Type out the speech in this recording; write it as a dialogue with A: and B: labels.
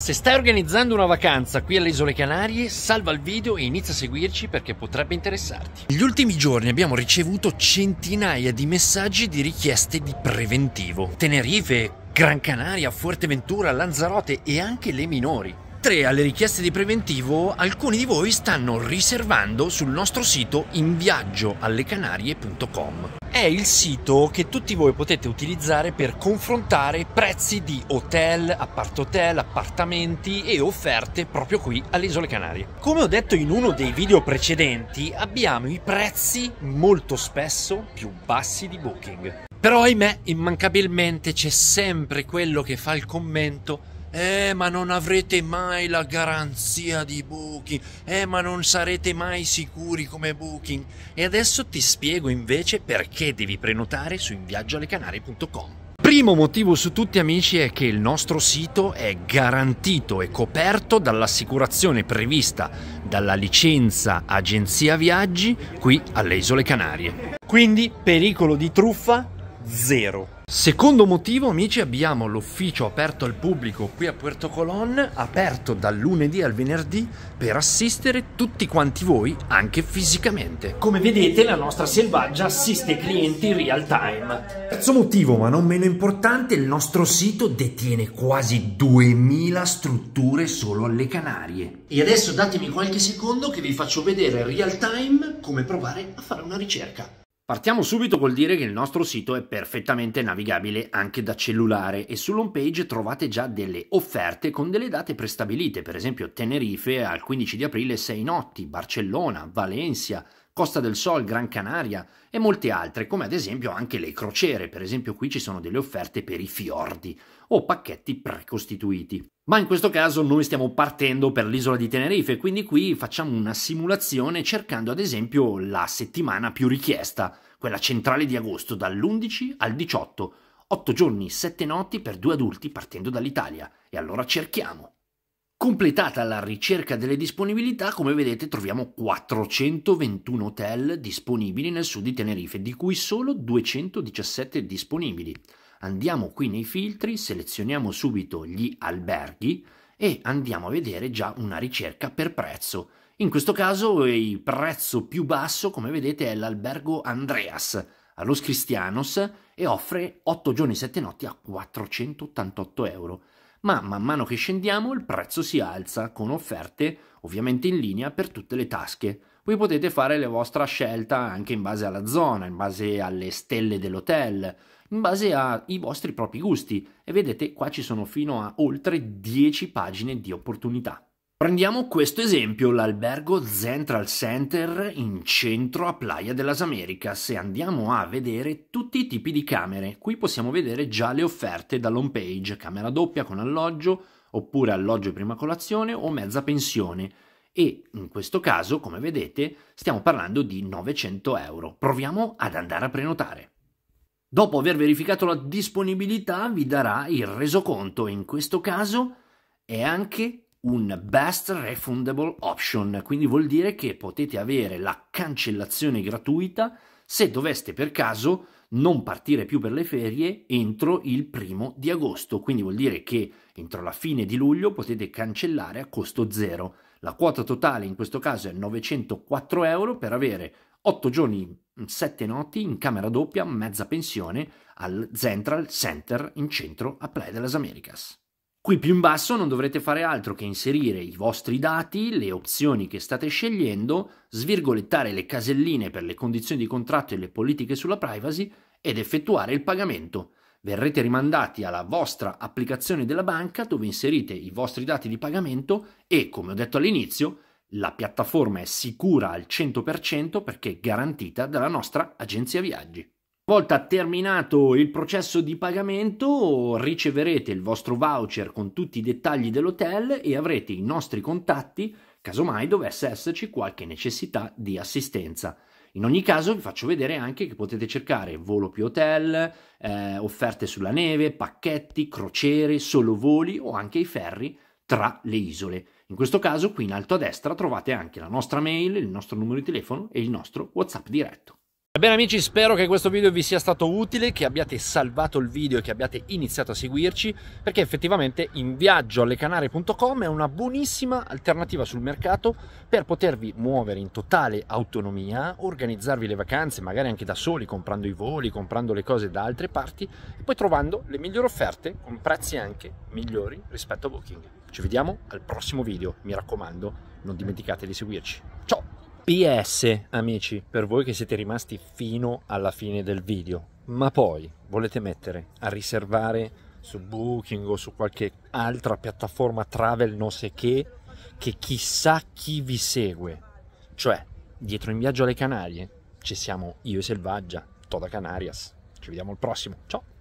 A: Se stai organizzando una vacanza qui alle Isole Canarie, salva il video e inizia a seguirci perché potrebbe interessarti. Gli ultimi giorni abbiamo ricevuto centinaia di messaggi di richieste di preventivo. Tenerife, Gran Canaria, Fuerteventura, Lanzarote e anche le minori. Tre alle richieste di preventivo, alcuni di voi stanno riservando sul nostro sito inviaggioallecanarie.com è il sito che tutti voi potete utilizzare per confrontare prezzi di hotel, appart hotel, appartamenti e offerte proprio qui alle Isole Canarie. Come ho detto in uno dei video precedenti, abbiamo i prezzi molto spesso più bassi di Booking. Però ahimè, immancabilmente c'è sempre quello che fa il commento eh, ma non avrete mai la garanzia di Booking. Eh, ma non sarete mai sicuri come Booking. E adesso ti spiego invece perché devi prenotare su inviaggioalecanarie.com. Primo motivo su tutti amici è che il nostro sito è garantito e coperto dall'assicurazione prevista dalla licenza Agenzia Viaggi qui alle Isole Canarie. Quindi pericolo di truffa zero. Secondo motivo, amici, abbiamo l'ufficio aperto al pubblico qui a Puerto Colon, aperto dal lunedì al venerdì per assistere tutti quanti voi anche fisicamente. Come vedete, la nostra selvaggia assiste i clienti in real time. Terzo motivo, ma non meno importante, il nostro sito detiene quasi 2000 strutture solo alle Canarie. E adesso datemi qualche secondo che vi faccio vedere in real time come provare a fare una ricerca. Partiamo subito col dire che il nostro sito è perfettamente navigabile anche da cellulare e sull'home page trovate già delle offerte con delle date prestabilite, per esempio Tenerife al 15 di aprile 6 notti, Barcellona, Valencia, Costa del Sol, Gran Canaria e molte altre, come ad esempio anche le crociere, per esempio qui ci sono delle offerte per i fiordi o pacchetti precostituiti. Ma in questo caso noi stiamo partendo per l'isola di Tenerife, quindi qui facciamo una simulazione cercando ad esempio la settimana più richiesta, quella centrale di agosto dall'11 al 18, 8 giorni, 7 notti per due adulti partendo dall'Italia. E allora cerchiamo. Completata la ricerca delle disponibilità, come vedete troviamo 421 hotel disponibili nel sud di Tenerife, di cui solo 217 disponibili. Andiamo qui nei filtri, selezioniamo subito gli alberghi e andiamo a vedere già una ricerca per prezzo. In questo caso il prezzo più basso, come vedete, è l'albergo Andreas a Los Cristianos e offre 8 giorni e 7 notti a 488 euro ma man mano che scendiamo il prezzo si alza con offerte ovviamente in linea per tutte le tasche. Voi potete fare la vostra scelta anche in base alla zona, in base alle stelle dell'hotel, in base ai vostri propri gusti e vedete qua ci sono fino a oltre 10 pagine di opportunità. Prendiamo questo esempio, l'albergo Central Center in centro a Playa de las Americas e andiamo a vedere tutti i tipi di camere. Qui possiamo vedere già le offerte dall'home page, camera doppia con alloggio, oppure alloggio e prima colazione o mezza pensione. E in questo caso, come vedete, stiamo parlando di 900 euro. Proviamo ad andare a prenotare. Dopo aver verificato la disponibilità vi darà il resoconto e in questo caso è anche un best refundable option, quindi vuol dire che potete avere la cancellazione gratuita se doveste per caso non partire più per le ferie entro il primo di agosto, quindi vuol dire che entro la fine di luglio potete cancellare a costo zero. La quota totale in questo caso è 904 euro per avere 8 giorni, 7 notti in camera doppia, mezza pensione al Central Center in centro a Playa de las Americas. Qui più in basso non dovrete fare altro che inserire i vostri dati, le opzioni che state scegliendo, svirgolettare le caselline per le condizioni di contratto e le politiche sulla privacy ed effettuare il pagamento. Verrete rimandati alla vostra applicazione della banca dove inserite i vostri dati di pagamento e, come ho detto all'inizio, la piattaforma è sicura al 100% perché garantita dalla nostra agenzia viaggi volta terminato il processo di pagamento riceverete il vostro voucher con tutti i dettagli dell'hotel e avrete i nostri contatti casomai dovesse esserci qualche necessità di assistenza. In ogni caso vi faccio vedere anche che potete cercare volo più hotel, eh, offerte sulla neve, pacchetti, crociere, solo voli o anche i ferri tra le isole. In questo caso qui in alto a destra trovate anche la nostra mail, il nostro numero di telefono e il nostro WhatsApp diretto. Bene amici, spero che questo video vi sia stato utile, che abbiate salvato il video e che abbiate iniziato a seguirci, perché effettivamente in viaggio alle canarie.com è una buonissima alternativa sul mercato per potervi muovere in totale autonomia, organizzarvi le vacanze, magari anche da soli, comprando i voli, comprando le cose da altre parti e poi trovando le migliori offerte con prezzi anche migliori rispetto a Booking. Ci vediamo al prossimo video, mi raccomando, non dimenticate di seguirci. Ciao! PS, amici, per voi che siete rimasti fino alla fine del video, ma poi volete mettere a riservare su Booking o su qualche altra piattaforma travel non sé che, che chissà chi vi segue. Cioè, dietro in viaggio alle Canarie ci siamo io e Selvaggia, Toda Canarias. Ci vediamo al prossimo. Ciao!